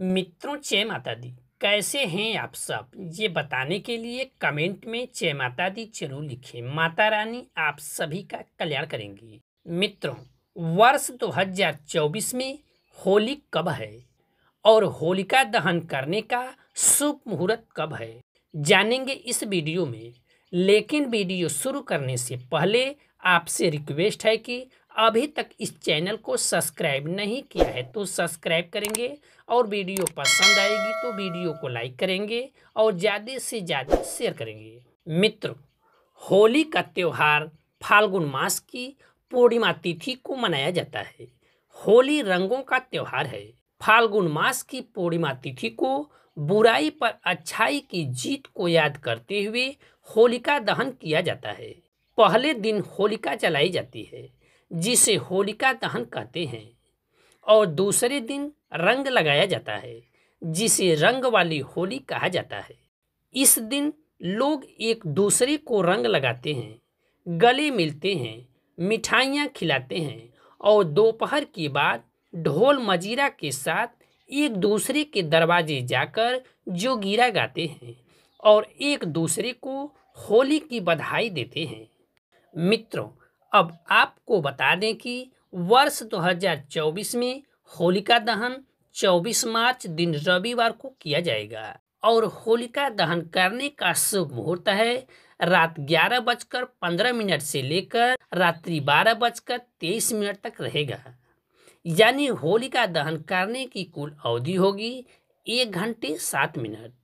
मित्रों चय माता दी कैसे हैं आप सब ये बताने के लिए कमेंट में चय माता दी जरूर लिखे माता रानी आप सभी का कल्याण करेंगी मित्रों वर्ष 2024 में होली कब है और होलिका दहन करने का शुभ मुहूर्त कब है जानेंगे इस वीडियो में लेकिन वीडियो शुरू करने से पहले आपसे रिक्वेस्ट है कि अभी तक इस चैनल को सब्सक्राइब नहीं किया है तो सब्सक्राइब करेंगे और वीडियो पसंद आएगी तो वीडियो को लाइक करेंगे और ज़्यादा से ज़्यादा शेयर करेंगे मित्र होली का त्यौहार फाल्गुन मास की पूर्णिमा तिथि को मनाया जाता है होली रंगों का त्यौहार है फाल्गुन मास की पूर्णिमा तिथि को बुराई पर अच्छाई की जीत को याद करते हुए होलिका दहन किया जाता है पहले दिन होलिका जलाई जाती है जिसे होलिका दहन कहते हैं और दूसरे दिन रंग लगाया जाता है जिसे रंग वाली होली कहा जाता है इस दिन लोग एक दूसरे को रंग लगाते हैं गले मिलते हैं मिठाइयाँ खिलाते हैं और दोपहर के बाद ढोल मजीरा के साथ एक दूसरे के दरवाजे जाकर जोगीरा गाते हैं और एक दूसरे को होली की बधाई देते हैं मित्रों अब आपको बता दें कि वर्ष 2024 में होलिका दहन 24 मार्च दिन रविवार को किया जाएगा और होलिका दहन करने का शुभ मुहूर्त है रात ग्यारह बजकर पंद्रह मिनट से लेकर रात्रि बारह बजकर तेईस मिनट तक रहेगा यानी होलिका दहन करने की कुल अवधि होगी एक घंटे सात मिनट